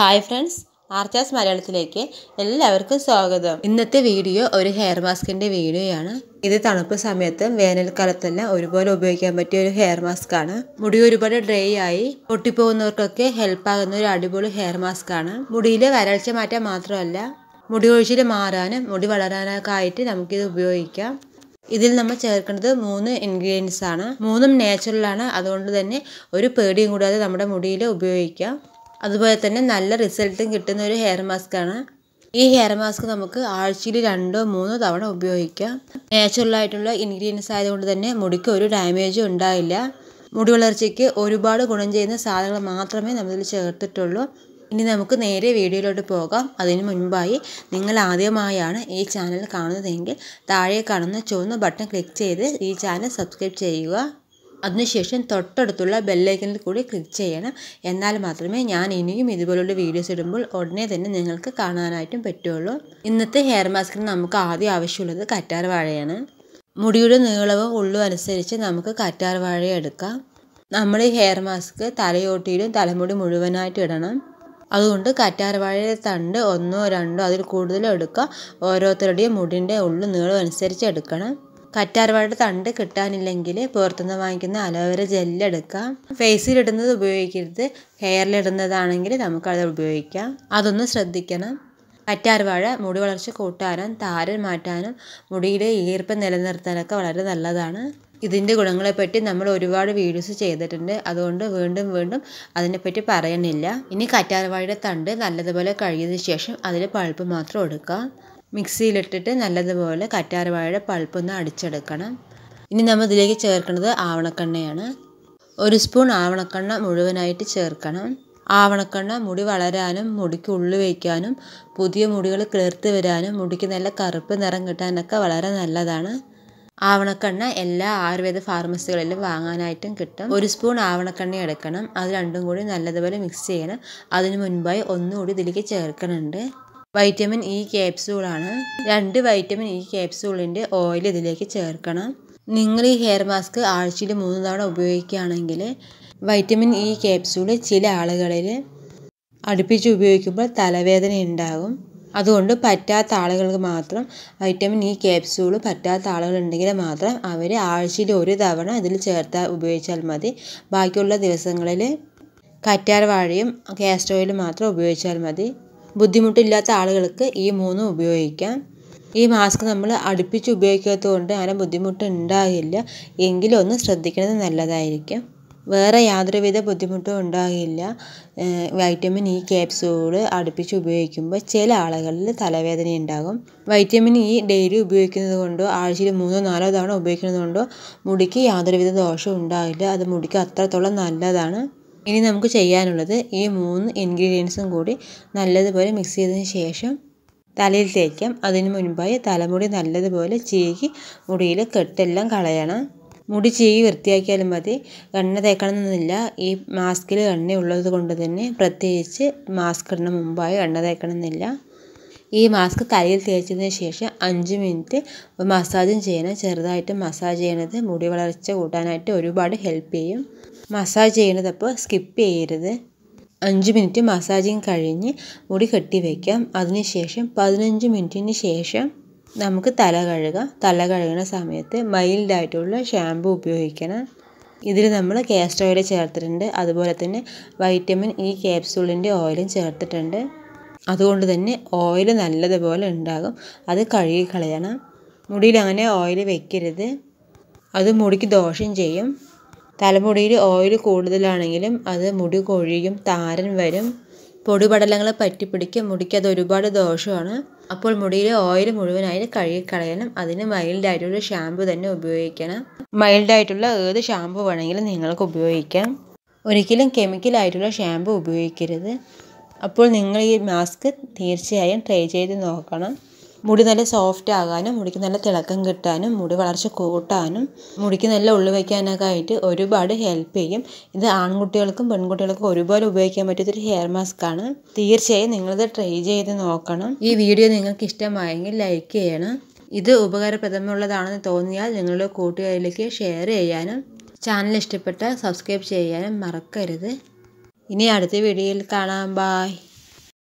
hi friends ആർച്ചാസ് മലയാളത്തിലേക്ക് എല്ലാവർക്കും സ്വാഗതം ഇന്നത്തെ വീഡിയോ ഒരു ഹെയർ മാസ്കിൻ്റെ വീഡിയോയാണ് ഇത് തണുപ്പ് സമയത്തും വേനൽക്കാലത്തെല്ലാം ഒരുപോലെ ഉപയോഗിക്കാൻ പറ്റിയ ഒരു ഹെയർ മാസ്ക് ആണ് മുടി ഒരുപാട് ഡ്രൈ ആയി പൊട്ടിപ്പോകുന്നവർക്കൊക്കെ ഹെൽപ്പാകുന്ന ഒരു അടിപൊളി ഹെയർ മാസ്ക് ആണ് മുടിയിലെ വരൾച്ച മാറ്റാൻ മാത്രമല്ല മുടി ഒഴിച്ചിൽ മാറാനും മുടി വളരാനൊക്കെ ആയിട്ട് നമുക്കിത് ഉപയോഗിക്കാം ഇതിൽ നമ്മൾ ചേർക്കുന്നത് മൂന്ന് ഇൻഗ്രീഡിയൻസ് ആണ് മൂന്നും നാച്ചുറലാണ് അതുകൊണ്ട് തന്നെ ഒരു പേടിയും കൂടാതെ നമ്മുടെ മുടിയിൽ ഉപയോഗിക്കാം അതുപോലെ തന്നെ നല്ല റിസൾട്ടും കിട്ടുന്ന ഒരു ഹെയർ മാസ്കാണ് ഈ ഹെയർ മാസ്ക് നമുക്ക് ആഴ്ചയിൽ രണ്ടോ മൂന്നോ തവണ ഉപയോഗിക്കാം നാച്ചുറലായിട്ടുള്ള ഇൻഗ്രീഡിയൻസ് ആയതുകൊണ്ട് തന്നെ മുടിക്ക് ഒരു ഡാമേജും ഉണ്ടാവില്ല മുടി വളർച്ചയ്ക്ക് ഒരുപാട് ഗുണം ചെയ്യുന്ന സാധനങ്ങൾ മാത്രമേ നമ്മളിൽ ചേർത്തിട്ടുള്ളൂ ഇനി നമുക്ക് നേരെ വീഡിയോയിലോട്ട് പോകാം അതിനു മുൻപായി നിങ്ങൾ ആദ്യമായാണ് ഈ ചാനൽ കാണുന്നതെങ്കിൽ താഴെ കാണുന്ന ചുവന്ന ബട്ടൺ ക്ലിക്ക് ചെയ്ത് ഈ ചാനൽ സബ്സ്ക്രൈബ് ചെയ്യുക അതിനുശേഷം തൊട്ടടുത്തുള്ള ബെല്ലൈക്കനിൽ കൂടി ക്ലിക്ക് ചെയ്യണം എന്നാൽ മാത്രമേ ഞാൻ ഇനിയും ഇതുപോലുള്ള വീഡിയോസ് ഇടുമ്പോൾ ഉടനെ തന്നെ നിങ്ങൾക്ക് കാണാനായിട്ടും പറ്റുള്ളൂ ഇന്നത്തെ ഹെയർ മാസ്കിന് നമുക്ക് ആദ്യം ആവശ്യമുള്ളത് കറ്റാർ വാഴയാണ് മുടിയുടെ നീളവും ഉള്ളു അനുസരിച്ച് നമുക്ക് കറ്റാർ വാഴ എടുക്കാം നമ്മൾ ഈ ഹെയർ മാസ്ക് തലയോട്ടിയിലും തലമുടി മുഴുവനായിട്ട് ഇടണം അതുകൊണ്ട് കറ്റാർവാഴയുടെ തണ്ട് ഒന്നോ രണ്ടോ അതിൽ കൂടുതലോ എടുക്കുക ഓരോരുത്തരുടെയും മുടിൻ്റെ ഉള്ളു നീളം അനുസരിച്ച് എടുക്കണം കറ്റാർവാഴയുടെ തണ്ട് കിട്ടാനില്ലെങ്കിൽ പുറത്തുനിന്ന് വാങ്ങിക്കുന്ന അലോവേര ജെല്ലെടുക്കാം ഫേസിലിടുന്നത് ഉപയോഗിക്കരുത് ഹെയറിലിടുന്നതാണെങ്കിൽ നമുക്കത് ഉപയോഗിക്കാം അതൊന്ന് ശ്രദ്ധിക്കണം കറ്റാർവാഴ മുടി വളർച്ച കൂട്ടാനും താരൻ മാറ്റാനും മുടിയിലെ ഈർപ്പം നിലനിർത്താനൊക്കെ വളരെ നല്ലതാണ് ഇതിൻ്റെ ഗുണങ്ങളെപ്പറ്റി നമ്മൾ ഒരുപാട് വീഡിയോസ് ചെയ്തിട്ടുണ്ട് അതുകൊണ്ട് വീണ്ടും വീണ്ടും അതിനെപ്പറ്റി പറയണില്ല ഇനി കറ്റാർവാഴയുടെ തണ്ട് നല്ലതുപോലെ കഴുകിയതിന് ശേഷം അതിൽ പഴുപ്പ് മാത്രം എടുക്കാം മിക്സിയിലിട്ടിട്ട് നല്ലതുപോലെ കറ്റാർവാഴ പൾപ്പൊന്ന് അടിച്ചെടുക്കണം ഇനി നമ്മൾ ഇതിലേക്ക് ചേർക്കുന്നത് ആവണക്കെണ്ണയാണ് ഒരു സ്പൂൺ ആവണക്കെണ്ണ മുഴുവനായിട്ട് ചേർക്കണം ആവണക്കെണ്ണ മുടി വളരാനും മുടിക്ക് ഉള്ളു വയ്ക്കാനും പുതിയ മുടികൾ കിളിർത്ത് വരാനും മുടിക്ക് നല്ല കറുപ്പ് നിറം കിട്ടാനൊക്കെ വളരെ നല്ലതാണ് ആവണക്കെണ്ണ എല്ലാ ആയുർവേദ ഫാർമസികളിലും വാങ്ങാനായിട്ടും കിട്ടും ഒരു സ്പൂൺ ആവണക്കെണ്ണ എടുക്കണം അത് രണ്ടും കൂടി നല്ലതുപോലെ മിക്സ് ചെയ്യണം അതിന് മുൻപായി ഒന്നുകൂടി ഇതിലേക്ക് ചേർക്കണുണ്ട് വൈറ്റമിൻ ഇ ക്യാപ്സ്യൂളാണ് രണ്ട് വൈറ്റമിൻ ഇ ക്യാപ്സ്യൂളിൻ്റെ ഓയിൽ ഇതിലേക്ക് ചേർക്കണം നിങ്ങൾ ഈ ഹെയർ മാസ്ക് ആഴ്ചയിൽ മൂന്ന് തവണ ഉപയോഗിക്കുകയാണെങ്കിൽ വൈറ്റമിൻ ഇ ക്യാപ്സൂൾ ചില ആളുകളിൽ അടുപ്പിച്ച് ഉപയോഗിക്കുമ്പോൾ തലവേദന ഉണ്ടാകും അതുകൊണ്ട് പറ്റാത്ത ആളുകൾക്ക് മാത്രം വൈറ്റമിൻ ഇ ക്യാപ്സൂൾ പറ്റാത്ത ആളുകളുണ്ടെങ്കിൽ മാത്രം അവർ ആഴ്ചയിൽ ഒരു തവണ ഇതിൽ ചേർത്താൽ ഉപയോഗിച്ചാൽ മതി ബാക്കിയുള്ള ദിവസങ്ങളിൽ കറ്റാർ വാഴയും കാസ്റ്റർ ഓയിലും മാത്രം ഉപയോഗിച്ചാൽ മതി ബുദ്ധിമുട്ടില്ലാത്ത ആളുകൾക്ക് ഈ മൂന്നും ഉപയോഗിക്കാം ഈ മാസ്ക് നമ്മൾ അടുപ്പിച്ച് ഉപയോഗിക്കാത്തത് കൊണ്ട് അങ്ങനെ ഉണ്ടാകില്ല എങ്കിലും ഒന്ന് ശ്രദ്ധിക്കുന്നത് നല്ലതായിരിക്കും വേറെ യാതൊരുവിധ ബുദ്ധിമുട്ടും ഉണ്ടാകില്ല വൈറ്റമിൻ ഇ ക്യാപ്സൂള് അടുപ്പിച്ച് ഉപയോഗിക്കുമ്പോൾ ചില ആളുകളിൽ തലവേദന ഉണ്ടാകും വൈറ്റമിൻ ഇ ഡെയിലി ഉപയോഗിക്കുന്നത് കൊണ്ടോ ആഴ്ചയിൽ മൂന്നോ നാലോ തവണ ഉപയോഗിക്കുന്നത് കൊണ്ടോ മുടിക്ക് യാതൊരുവിധ ദോഷവും ഉണ്ടാകില്ല അത് മുടിക്ക് അത്രത്തോളം നല്ലതാണ് ഇനി നമുക്ക് ചെയ്യാനുള്ളത് ഈ മൂന്ന് ഇൻഗ്രീഡിയൻസും കൂടി നല്ലതുപോലെ മിക്സ് ചെയ്തതിന് ശേഷം തലയിൽ തേക്കാം അതിന് മുൻപായി തലമുടി നല്ലതുപോലെ ചീകി മുടിയിൽ കെട്ടെല്ലാം കളയണം മുടി ചീകി വൃത്തിയാക്കിയാലും മതി എണ്ണ തേക്കണമെന്നില്ല ഈ മാസ്കിൽ എണ്ണ ഉള്ളത് കൊണ്ട് തന്നെ പ്രത്യേകിച്ച് മാസ്ക് ഇടുന്ന മുമ്പായി എണ്ണ തേക്കണമെന്നില്ല ഈ മാസ്ക് തലയിൽ തേച്ചതിന് ശേഷം അഞ്ച് മിനിറ്റ് മസാജും ചെയ്യണം ചെറുതായിട്ട് മസാജ് ചെയ്യണത് മുടി വളർച്ച കൂട്ടാനായിട്ട് ഒരുപാട് ഹെൽപ്പ് ചെയ്യും മസാജ് ചെയ്യണത് അപ്പോൾ സ്കിപ്പ് ചെയ്യരുത് അഞ്ച് മിനിറ്റ് മസാജിങ് കഴിഞ്ഞ് മുടി കെട്ടി വയ്ക്കാം അതിന് ശേഷം പതിനഞ്ച് മിനിറ്റിന് ശേഷം നമുക്ക് തല കഴുകാം തല കഴുകുന്ന സമയത്ത് മൈൽഡായിട്ടുള്ള ഷാമ്പു ഉപയോഗിക്കണം ഇതിൽ നമ്മൾ കാസ്റ്റർ ഓയിൽ ചേർത്തിട്ടുണ്ട് അതുപോലെ തന്നെ വൈറ്റമിൻ ഇ ക്യാപ്സൂളിൻ്റെ ഓയിലും ചേർത്തിട്ടുണ്ട് അതുകൊണ്ട് തന്നെ ഓയിൽ നല്ലതുപോലെ ഉണ്ടാകും അത് കഴുകി കളയണം മുടിയിൽ അങ്ങനെ ഓയിൽ വെക്കരുത് അത് മുടിക്ക് ദോഷം ചെയ്യും തലമുടിയിൽ ഓയിൽ കൂടുതലാണെങ്കിലും അത് മുടി കൊഴിയും താരൻ വരും പൊടിപടലങ്ങൾ പറ്റിപ്പിടിക്കും മുടിക്ക് അത് ഒരുപാട് ദോഷമാണ് അപ്പോൾ മുടിയിലെ ഓയിൽ മുഴുവനായി കഴുകിക്കളയണം അതിന് മൈൽഡായിട്ടുള്ള ഷാമ്പു തന്നെ ഉപയോഗിക്കണം മൈൽഡായിട്ടുള്ള ഏത് ഷാമ്പു വേണമെങ്കിലും നിങ്ങൾക്ക് ഉപയോഗിക്കാം ഒരിക്കലും കെമിക്കലായിട്ടുള്ള ഷാമ്പു ഉപയോഗിക്കരുത് അപ്പോൾ നിങ്ങൾ ഈ മാസ്ക് തീർച്ചയായും ട്രൈ ചെയ്ത് നോക്കണം മുടി നല്ല സോഫ്റ്റ് ആകാനും മുടിക്ക് നല്ല തിളക്കം കിട്ടാനും മുടി വളർച്ച കൂട്ടാനും മുടിക്ക് നല്ല ഉള്ളു വയ്ക്കാനൊക്കെ ആയിട്ട് ഒരുപാട് ഹെൽപ്പ് ചെയ്യും ഇത് ആൺകുട്ടികൾക്കും പെൺകുട്ടികൾക്കും ഒരുപോലെ ഉപയോഗിക്കാൻ പറ്റിയൊരു ഹെയർ മാസ്ക് ആണ് തീർച്ചയായും നിങ്ങളിത് ട്രൈ ചെയ്ത് നോക്കണം ഈ വീഡിയോ നിങ്ങൾക്ക് ഇഷ്ടമായെങ്കിൽ ലൈക്ക് ചെയ്യണം ഇത് ഉപകാരപ്രദമുള്ളതാണെന്ന് തോന്നിയാൽ നിങ്ങളുടെ കൂട്ടുകാരിലേക്ക് ഷെയർ ചെയ്യാനും ചാനൽ ഇഷ്ടപ്പെട്ടാൽ സബ്സ്ക്രൈബ് ചെയ്യാനും മറക്കരുത് ഇനി അടുത്ത വീഡിയോയിൽ കാണാം ബായ്